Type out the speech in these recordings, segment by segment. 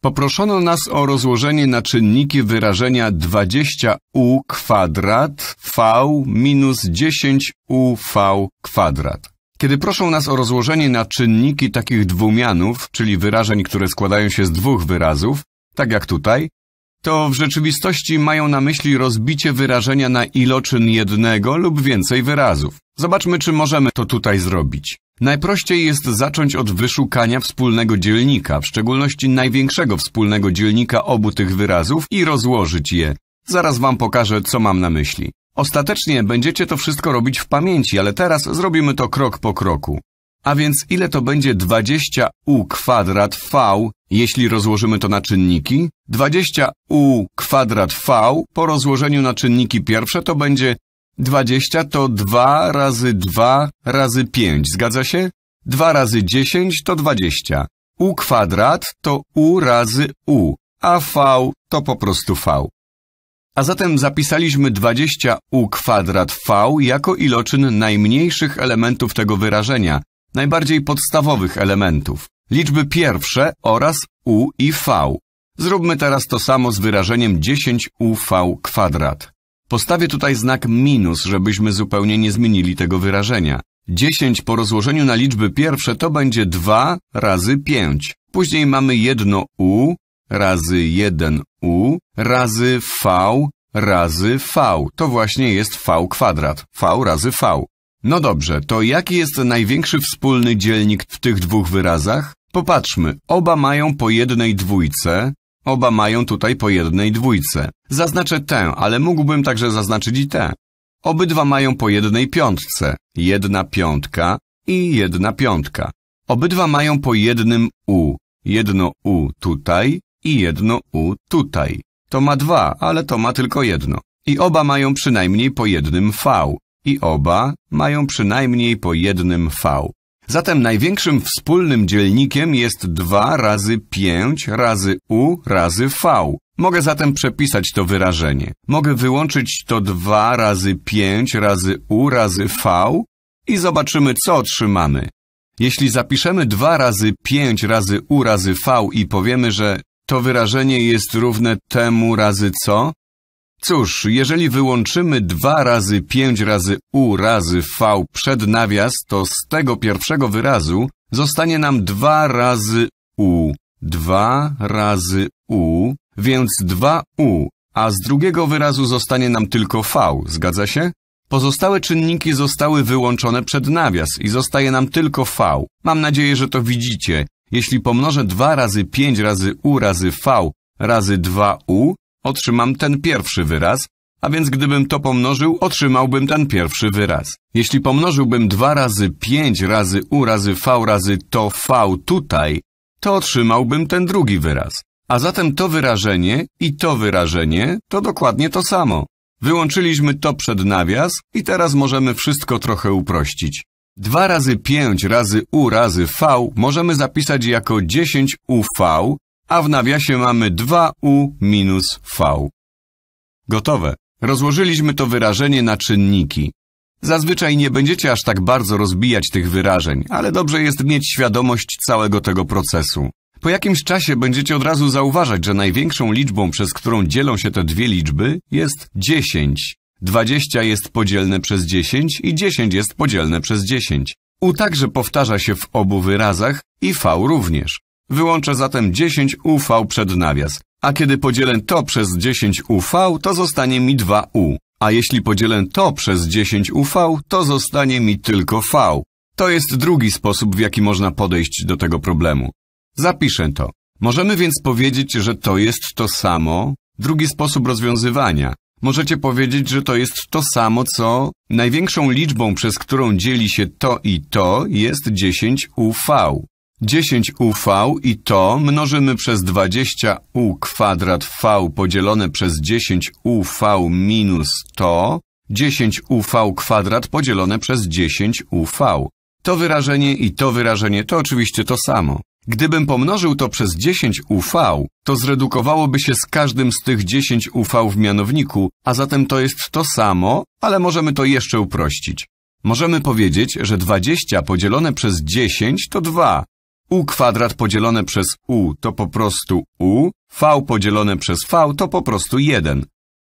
Poproszono nas o rozłożenie na czynniki wyrażenia 20u kwadrat v minus 10uv kwadrat. Kiedy proszą nas o rozłożenie na czynniki takich dwumianów, czyli wyrażeń, które składają się z dwóch wyrazów, tak jak tutaj, to w rzeczywistości mają na myśli rozbicie wyrażenia na iloczyn jednego lub więcej wyrazów. Zobaczmy, czy możemy to tutaj zrobić. Najprościej jest zacząć od wyszukania wspólnego dzielnika, w szczególności największego wspólnego dzielnika obu tych wyrazów i rozłożyć je. Zaraz wam pokażę, co mam na myśli. Ostatecznie będziecie to wszystko robić w pamięci, ale teraz zrobimy to krok po kroku. A więc ile to będzie 20 u kwadrat v, jeśli rozłożymy to na czynniki? 20 u kwadrat v po rozłożeniu na czynniki pierwsze to będzie Dwadzieścia to dwa razy dwa razy pięć, zgadza się? Dwa razy dziesięć to dwadzieścia. U kwadrat to U razy U, a V to po prostu V. A zatem zapisaliśmy 20 u kwadrat v jako iloczyn najmniejszych elementów tego wyrażenia, najbardziej podstawowych elementów, liczby pierwsze oraz u i v. Zróbmy teraz to samo z wyrażeniem 10 uv kwadrat. Postawię tutaj znak minus, żebyśmy zupełnie nie zmienili tego wyrażenia. 10 po rozłożeniu na liczby pierwsze to będzie 2 razy 5. Później mamy 1 u razy 1 u razy v razy v. To właśnie jest v kwadrat. v razy v. No dobrze, to jaki jest największy wspólny dzielnik w tych dwóch wyrazach? Popatrzmy, oba mają po jednej dwójce, Oba mają tutaj po jednej dwójce. Zaznaczę tę, ale mógłbym także zaznaczyć i tę. Obydwa mają po jednej piątce. Jedna piątka i jedna piątka. Obydwa mają po jednym U. Jedno U tutaj i jedno U tutaj. To ma dwa, ale to ma tylko jedno. I oba mają przynajmniej po jednym V. I oba mają przynajmniej po jednym V. Zatem największym wspólnym dzielnikiem jest 2 razy 5 razy u razy v. Mogę zatem przepisać to wyrażenie. Mogę wyłączyć to 2 razy 5 razy u razy v i zobaczymy, co otrzymamy. Jeśli zapiszemy 2 razy 5 razy u razy v i powiemy, że to wyrażenie jest równe temu razy co, Cóż, jeżeli wyłączymy 2 razy 5 razy u razy v przed nawias, to z tego pierwszego wyrazu zostanie nam 2 razy u, 2 razy u, więc 2u, a z drugiego wyrazu zostanie nam tylko v, zgadza się? Pozostałe czynniki zostały wyłączone przed nawias i zostaje nam tylko v. Mam nadzieję, że to widzicie. Jeśli pomnożę 2 razy 5 razy u razy v razy 2u, otrzymam ten pierwszy wyraz, a więc gdybym to pomnożył, otrzymałbym ten pierwszy wyraz. Jeśli pomnożyłbym 2 razy 5 razy u razy v razy to v tutaj, to otrzymałbym ten drugi wyraz. A zatem to wyrażenie i to wyrażenie to dokładnie to samo. Wyłączyliśmy to przed nawias i teraz możemy wszystko trochę uprościć. 2 razy 5 razy u razy v możemy zapisać jako 10 uv, a w nawiasie mamy 2u minus v. Gotowe. Rozłożyliśmy to wyrażenie na czynniki. Zazwyczaj nie będziecie aż tak bardzo rozbijać tych wyrażeń, ale dobrze jest mieć świadomość całego tego procesu. Po jakimś czasie będziecie od razu zauważać, że największą liczbą, przez którą dzielą się te dwie liczby, jest 10. 20 jest podzielne przez 10 i 10 jest podzielne przez 10. U także powtarza się w obu wyrazach i V również. Wyłączę zatem 10 UV przed nawias, a kiedy podzielę to przez 10 UV, to zostanie mi 2U, a jeśli podzielę to przez 10 UV, to zostanie mi tylko V. To jest drugi sposób, w jaki można podejść do tego problemu. Zapiszę to. Możemy więc powiedzieć, że to jest to samo, drugi sposób rozwiązywania. Możecie powiedzieć, że to jest to samo, co największą liczbą, przez którą dzieli się to i to, jest 10 UV. 10 uV i to mnożymy przez 20 u kwadrat V podzielone przez 10 uV minus to, 10 uV kwadrat podzielone przez 10 uV. To wyrażenie i to wyrażenie to oczywiście to samo. Gdybym pomnożył to przez 10 UV, to zredukowałoby się z każdym z tych 10 UV w mianowniku, a zatem to jest to samo, ale możemy to jeszcze uprościć. Możemy powiedzieć, że 20 podzielone przez 10 to 2, u kwadrat podzielone przez u to po prostu u, v podzielone przez v to po prostu 1.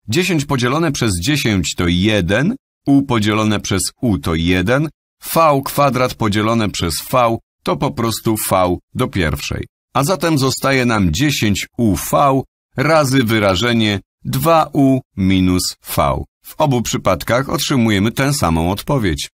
10 podzielone przez 10 to 1, u podzielone przez u to 1, v kwadrat podzielone przez v to po prostu v do pierwszej. A zatem zostaje nam 10uv razy wyrażenie 2u minus v. W obu przypadkach otrzymujemy tę samą odpowiedź.